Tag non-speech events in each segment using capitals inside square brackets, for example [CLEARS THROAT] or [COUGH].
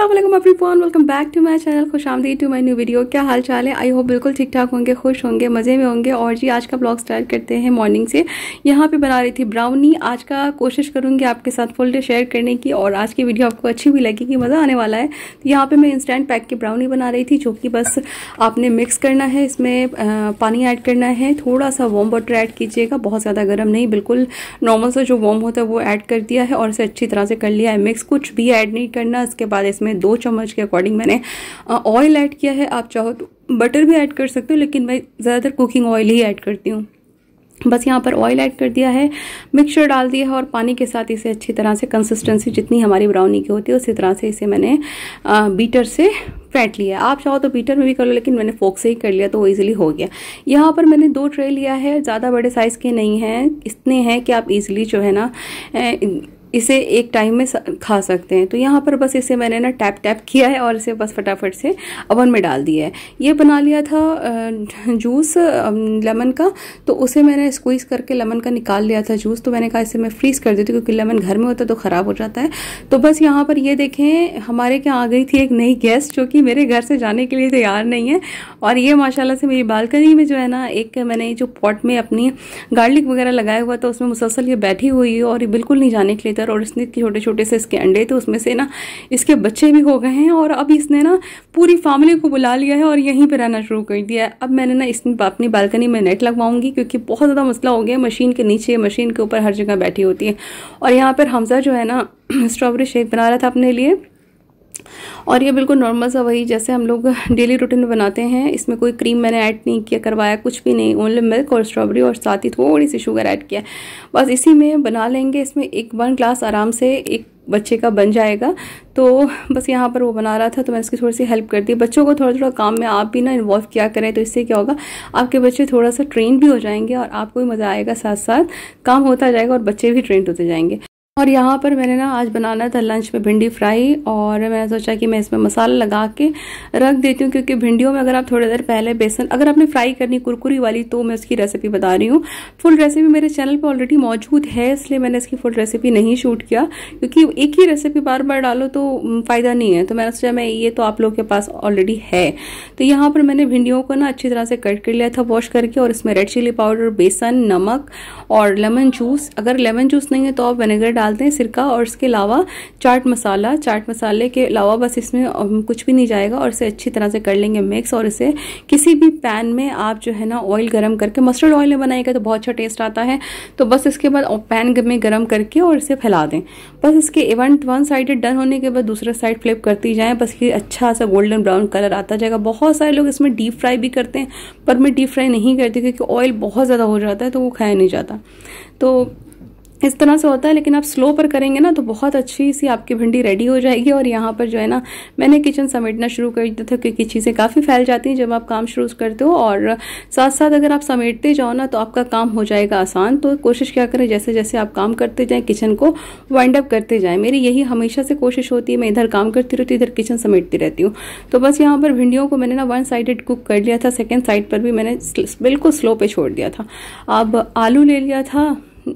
असलम फोन welcome back to my channel खुश आमदी टू माई न्यू वीडियो क्या हाल चाल है आई होप बिल्कुल ठीक ठाक होंगे खुश होंगे मज़े में होंगे और जी आज का ब्लॉग स्टार्ट करते हैं मॉर्निंग से यहाँ पे बना रही थी ब्राउनी आज का कोशिश करूँगी आपके साथ फुल डे शेयर करने की और आज की वीडियो आपको अच्छी भी लगेगी मज़ा आने वाला है तो यहाँ पर मैं इंस्टेंट पैक की ब्राउनी बना रही थी जो कि बस आपने मिक्स करना है इसमें पानी ऐड करना है थोड़ा सा वॉम वाटर ऐड कीजिएगा बहुत ज़्यादा गर्म नहीं बिल्कुल नॉर्मल सा जो वॉम होता है वो ऐड कर दिया है और इसे अच्छी तरह से कर लिया है मिक्स कुछ भी ऐड नहीं करना इसके बाद इसमें में दो चम्मच के अकॉर्डिंग मैंने ऑयल ऐड किया है आप चाहो तो बटर भी ऐड कर सकते हो लेकिन मैं ज़्यादातर कुकिंग ऑयल ही ऐड करती हूँ बस यहाँ पर ऑयल ऐड कर दिया है मिक्सचर डाल दिया है और पानी के साथ इसे अच्छी तरह से कंसिस्टेंसी जितनी हमारी ब्राउनी की होती है उसी तरह से इसे मैंने बीटर से फेंट लिया आप चाहो तो बीटर में भी कर लो लेकिन मैंने फोक से ही कर लिया तो वो इजीली हो गया यहाँ पर मैंने दो ट्रे लिया है ज़्यादा बड़े साइज़ के नहीं हैं इतने हैं कि आप ईजिली जो है ना ए, इसे एक टाइम में खा सकते हैं तो यहाँ पर बस इसे मैंने ना टैप टैप किया है और इसे बस फटाफट से ओवन में डाल दिया है ये बना लिया था जूस लेमन का तो उसे मैंने स्क्वीज़ करके लेमन का निकाल लिया था जूस तो मैंने कहा इसे मैं फ्रीज़ कर देती क्योंकि लेमन घर में होता तो ख़राब हो जाता है तो बस यहाँ पर ये देखें हमारे यहाँ आ गई थी एक नई गेस्ट जो कि मेरे घर से जाने के लिए तैयार नहीं है और ये माशाला से मेरी बालकनी में जो है ना एक मैंने जो पॉट में अपनी गार्लिक वगैरह लगाया हुआ था उसमें मुसलसल ये बैठी हुई है और ये बिल्कुल नहीं जाने के लिए लेकर और इसने छोटे छोटे से इसके अंडे थे उसमें से ना इसके बच्चे भी हो गए हैं और अब इसने ना पूरी फैमिली को बुला लिया है और यहीं पर रहना शुरू कर दिया है अब मैंने ना इसमें अपनी बालकनी में नेट लगवाऊंगी क्योंकि बहुत ज़्यादा मसला हो गया मशीन के नीचे मशीन के ऊपर हर जगह बैठी होती है और यहाँ पर हमजा जो है ना स्ट्रॉबेरी [CLEARS THROAT] शेक बना रहा था अपने लिए और ये बिल्कुल नॉर्मल सा वही जैसे हम लोग डेली रूटीन में बनाते हैं इसमें कोई क्रीम मैंने ऐड नहीं किया करवाया कुछ भी नहीं ओनली मिल्क और स्ट्रॉबेरी और साथ ही थोड़ी सी शुगर ऐड किया बस इसी में बना लेंगे इसमें एक वन ग्लास आराम से एक बच्चे का बन जाएगा तो बस यहाँ पर वो बना रहा था तो मैं इसकी थोड़ी सी हेल्प कर दी बच्चों को थोड़ा थोड़ा काम में आप भी ना इन्वॉल्व किया करें तो इससे क्या होगा आपके बच्चे थोड़ा सा ट्रेन भी हो जाएंगे और आपको भी मज़ा आएगा साथ साथ काम होता जाएगा और बच्चे भी ट्रेंड होते जाएंगे और यहाँ पर मैंने ना आज बनाना था लंच में भिंडी फ्राई और मैंने सोचा कि मैं इसमें मसाला लगा के रख देती हूँ क्योंकि भिंडियों में अगर आप थोड़ी देर पहले बेसन अगर आपने फ्राई करनी कुरकुरी वाली तो मैं उसकी रेसिपी बता रही हूँ फुल रेसिपी मेरे चैनल पर ऑलरेडी मौजूद है इसलिए मैंने इसकी फुल रेसिपी नहीं शूट किया क्योंकि एक ही रेसिपी बार बार डालो तो फ़ायदा नहीं है तो मैंने सोचा मैं ये तो आप लोग के पास ऑलरेडी है तो यहाँ पर मैंने भिंडियों को ना अच्छी तरह से कट कर लिया था वॉश करके और इसमें रेड चिली पाउडर बेसन नमक और लेमन जूस अगर लेमन जूस नहीं है तो आप विनेगर डाल डालते हैं सिरका और इसके अलावा चाट मसाला चाट मसाले के अलावा बस इसमें कुछ भी नहीं जाएगा और इसे अच्छी तरह से कर लेंगे मिक्स और इसे किसी भी पैन में आप जो है ना ऑयल गर्म करके मस्टर्ड ऑयल में बनाएगा तो बहुत अच्छा टेस्ट आता है तो बस इसके बाद पैन में गर्म करके और इसे फैला दें बस इसके इवेंट वन साइड डन होने के बाद दूसरा साइड फ्लिप करती जाएँ बस ये अच्छा सा गोल्डन ब्राउन कलर आता जाएगा बहुत सारे लोग इसमें डीप फ्राई भी करते हैं पर मैं डीप फ्राई नहीं करती क्योंकि ऑयल बहुत ज़्यादा हो जाता है तो वो खाया नहीं जाता तो इस तरह से होता है लेकिन आप स्लो पर करेंगे ना तो बहुत अच्छी सी आपकी भिंडी रेडी हो जाएगी और यहाँ पर जो है ना मैंने किचन समेटना शुरू कर दिया था क्योंकि चीज़ें काफ़ी फैल जाती हैं जब आप काम शुरू करते हो और साथ साथ अगर आप समेटते जाओ ना तो आपका काम हो जाएगा आसान तो कोशिश क्या करें जैसे जैसे आप काम करते जाएँ किचन को वाइंड अप करते जाएँ मेरी यही हमेशा से कोशिश होती है मैं इधर काम करती रहती इधर किचन समेटती रहती हूँ तो बस यहाँ पर भिंडियों को मैंने ना वन साइडेड कुक कर लिया था सेकेंड साइड पर भी मैंने बिल्कुल स्लो पर छोड़ दिया था अब आलू ले लिया था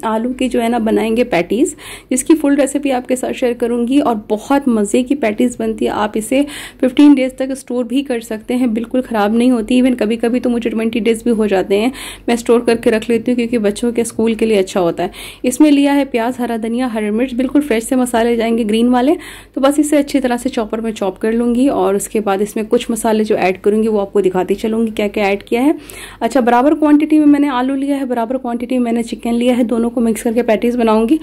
आलू की जो है ना बनाएंगे पैटीज़ जिसकी फुल रेसिपी आपके साथ शेयर करूंगी और बहुत मज़े की पैटीज़ बनती है आप इसे 15 डेज़ तक स्टोर भी कर सकते हैं बिल्कुल ख़राब नहीं होती इवन कभी कभी तो मुझे 20 डेज़ भी हो जाते हैं मैं स्टोर करके रख लेती हूँ क्योंकि बच्चों के स्कूल के लिए अच्छा होता है इसमें लिया है प्याज हरा धनिया हरी मिर्च बिल्कुल फ्रेश से मसाले जाएंगे ग्रीन वाले तो बस इसे अच्छी तरह से चॉपर में चॉप कर लूँगी और उसके बाद इसमें कुछ मसाले जो ऐड करूँगी वो आपको दिखाती चलूँगी क्या क्या ऐड किया है अच्छा बराबर क्वान्टिटी में मैंने आलू लिया है बराबर क्वान्टिटी में मैंने चिकन लिया है दोनों को मिक्स करके पैटीज बनाऊंगी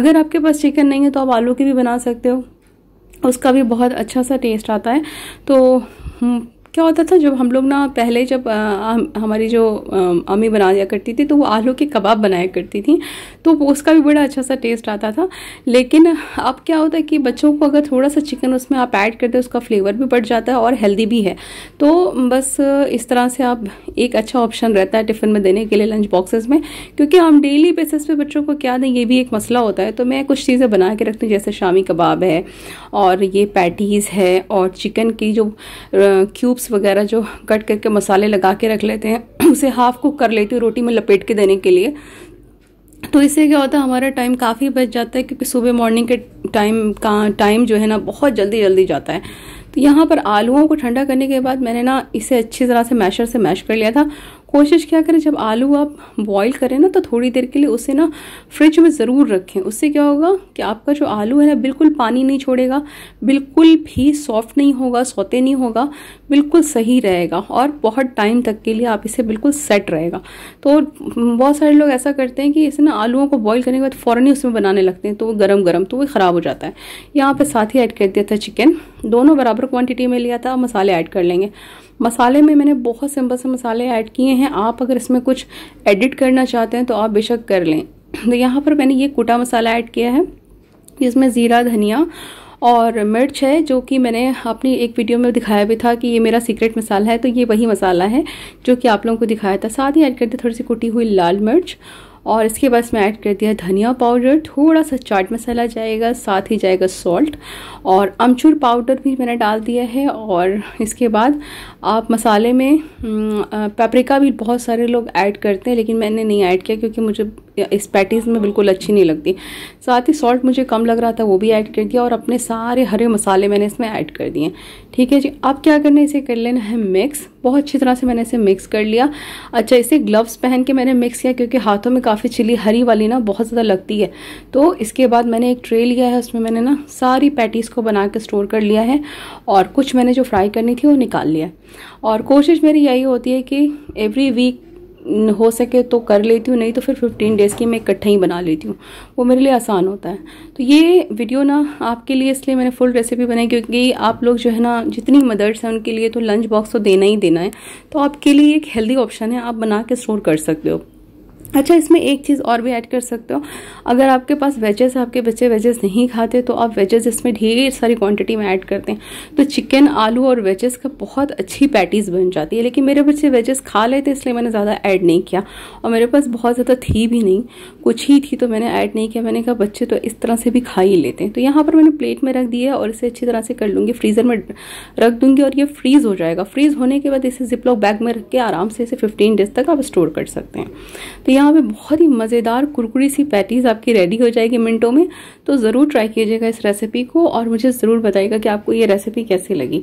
अगर आपके पास चिकन नहीं है तो आप आलू की भी बना सकते हो उसका भी बहुत अच्छा सा टेस्ट आता है तो हम्म, क्या होता था जब हम लोग ना पहले जब आ, हमारी जो अम्मी बनाया करती थी तो वो आलू के कबाब बनाया करती थी तो उसका भी बड़ा अच्छा सा टेस्ट आता था लेकिन अब क्या होता है कि बच्चों को अगर थोड़ा सा चिकन उसमें आप ऐड करते उसका फ्लेवर भी बढ़ जाता है और हेल्दी भी है तो बस इस तरह से आप एक अच्छा ऑप्शन रहता है टिफ़िन में देने के लिए लंच बॉक्सेस में क्योंकि हम डेली बेसिस पे बच्चों को क्या दें ये भी एक मसला होता है तो मैं कुछ चीज़ें बना के रखती हूँ जैसे शामी कबाब है और ये पैटीज़ है और चिकन की जो क्यूब्स चिप्स वगैरह जो कट करके मसाले लगा के रख लेते हैं [CLEARS THROAT] उसे हाफ कुक कर लेती हूँ रोटी में लपेट के देने के लिए तो इससे क्या होता है हमारा टाइम काफ़ी बच जाता है क्योंकि सुबह मॉर्निंग के टाइम का टाइम जो है ना बहुत जल्दी जल्दी जाता है तो यहाँ पर आलूओं को ठंडा करने के बाद मैंने ना इसे अच्छी तरह से मैशर से मैश कर लिया था कोशिश क्या करें जब आलू आप बॉईल करें ना तो थोड़ी देर के लिए उसे ना फ्रिज में ज़रूर रखें उससे क्या होगा कि आपका जो आलू है ना बिल्कुल पानी नहीं छोड़ेगा बिल्कुल भी सॉफ्ट नहीं होगा सोते नहीं होगा बिल्कुल सही रहेगा और बहुत टाइम तक के लिए आप इसे बिल्कुल सेट रहेगा तो बहुत सारे लोग ऐसा करते हैं कि इसे ना आलुओं को बॉयल करने के बाद फ़ौरन ही उसमें बनाने लगते हैं तो वो गर्म गर्म तो वो ख़राब हो जाता है यहाँ पर साथ ही ऐड कर दिया था चिकन दोनों बराबर क्वान्टिटी में लिया था मसाले ऐड कर लेंगे मसाले में मैंने बहुत सिंपल से मसाले ऐड किए हैं आप अगर इसमें कुछ एडिट करना चाहते हैं तो आप बेशक कर लें तो यहाँ पर मैंने ये कुटा मसाला ऐड किया है जिसमें ज़ीरा धनिया और मिर्च है जो कि मैंने अपनी एक वीडियो में दिखाया भी था कि ये मेरा सीक्रेट मसाला है तो ये वही मसाला है जो कि आप लोगों को दिखाया था साथ ही ऐड कर दी थोड़ी सी कुटी हुई लाल मिर्च और इसके बाद मैं ऐड कर दिया धनिया पाउडर थोड़ा सा चाट मसाला जाएगा साथ ही जाएगा सॉल्ट और अमचूर पाउडर भी मैंने डाल दिया है और इसके बाद आप मसाले में पेपरिका हम्म, भी बहुत सारे लोग ऐड करते हैं लेकिन मैंने नहीं ऐड किया क्योंकि मुझे इस पैटीज़ में बिल्कुल अच्छी नहीं लगती साथ ही सॉल्ट मुझे कम लग रहा था वो भी ऐड कर दिया और अपने सारे हरे मसाले मैंने इसमें ऐड कर दिए ठीक है जी अब क्या करना है इसे कर लेना है मिक्स बहुत अच्छी तरह से मैंने इसे मिक्स कर लिया अच्छा इसे ग्लव्स पहन के मैंने मिक्स किया क्योंकि हाथों में काफ़ी चिली हरी वाली ना बहुत ज़्यादा लगती है तो इसके बाद मैंने एक ट्रे लिया है उसमें मैंने ना सारी पैटीज़ को बना के स्टोर कर लिया है और कुछ मैंने जो फ्राई करनी थी वो निकाल लिया और कोशिश मेरी यही होती है कि एवरी वीक हो सके तो कर लेती हूँ नहीं तो फिर 15 डेज़ की मैं इकट्ठा ही बना लेती हूँ वो मेरे लिए आसान होता है तो ये वीडियो ना आपके लिए इसलिए मैंने फुल रेसिपी बनाई क्योंकि आप लोग जो है ना जितनी मदर्स हैं उनके लिए तो लंच बॉक्स तो देना ही देना है तो आपके लिए एक हेल्दी ऑप्शन है आप बना के स्टोर कर सकते हो अच्छा इसमें एक चीज़ और भी ऐड कर सकते हो अगर आपके पास वेजेस आपके बच्चे वेजेस नहीं खाते तो आप वेजेस इसमें ढेर सारी क्वांटिटी में ऐड करते हैं तो चिकन आलू और वेजेस का बहुत अच्छी पैटीज़ बन जाती है लेकिन मेरे बच्चे वेजेस खा लेते इसलिए मैंने ज़्यादा ऐड नहीं किया और मेरे पास बहुत ज़्यादा थी भी नहीं कुछ ही थी तो मैंने ऐड नहीं किया मैंने कहा बच्चे तो इस तरह से भी खा ही लेते हैं तो यहाँ पर मैंने प्लेट में रख दिया और इसे अच्छी तरह से कर लूँगी फ्रीज़र में रख दूँगी और ये फ्रीज़ हो जाएगा फ्रीज़ होने के बाद इसे जिपलॉक बैग में रख के आराम से इसे फिफ्टीन डेज तक आप स्टोर कर सकते हैं तो यहाँ यहाँ पे बहुत ही मज़ेदार कुरकुरी सी पैटीज़ आपकी रेडी हो जाएगी मिनटों में तो ज़रूर ट्राई कीजिएगा इस रेसिपी को और मुझे ज़रूर बताइएगा कि आपको ये रेसिपी कैसी लगी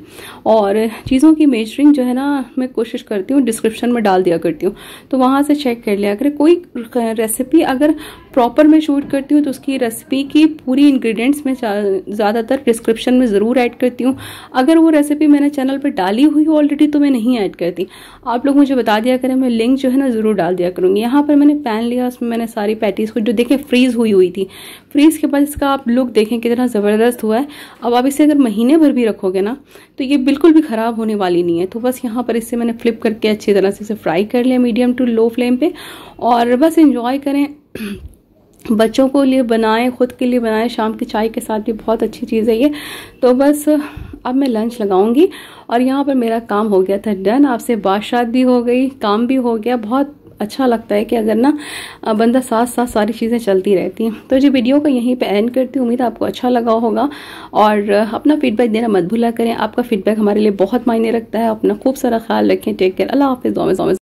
और चीज़ों की मेजरिंग जो है ना मैं कोशिश करती हूँ डिस्क्रिप्शन में डाल दिया करती हूँ तो वहाँ से चेक कर लिया अगर कोई रेसिपी अगर प्रॉपर मैं शूट करती हूँ तो उसकी रेसिपी की पूरी इन्ग्रीडियंट्स मैं ज़्यादातर डिस्क्रिप्शन में ज़रूर ऐड करती हूँ अगर वो रेसिपी मैंने चैनल पर डाली हुई ऑलरेडी तो मैं नहीं ऐड करती आप लोग मुझे बता दिया करें मैं लिंक जो है ना ज़रूर डाल दिया करूँगी यहाँ पर मैंने पैन लिया उसमें मैंने सारी पैटीज़ को जो देखें फ्रीज़ हुई हुई थी फ्रीज़ के बाद इसका आप लुक देखें कितना ज़बरदस्त हुआ है अब आप इसे अगर महीने भर भी रखोगे ना तो ये बिल्कुल भी ख़राब होने वाली नहीं है तो बस यहाँ पर इसे मैंने फ्लिप करके अच्छी तरह से इसे फ्राई कर लिया मीडियम टू लो फ्लेम पर और बस इंजॉय करें [CLEARS THROAT] बच्चों को लिए बनाएं खुद के लिए बनाएं शाम की चाय के साथ भी बहुत अच्छी चीज़ है ये तो बस अब मैं लंच लगाऊंगी और यहाँ पर मेरा काम हो गया था डन आपसे बादशाह भी हो गई काम भी हो गया बहुत अच्छा लगता है कि अगर ना बंदा साथ साथ सारी चीज़ें चलती रहती हैं तो जी वीडियो को यहीं पे एंड करती हूँ उम्मीद आपको अच्छा लगा होगा और अपना फीडबैक देना मत भूला करें आपका फीडबैक हमारे लिए बहुत मायने रखता है अपना खूब सारा ख्याल रखें टेक केयर अल्लाह हाफिज़ दोमेज़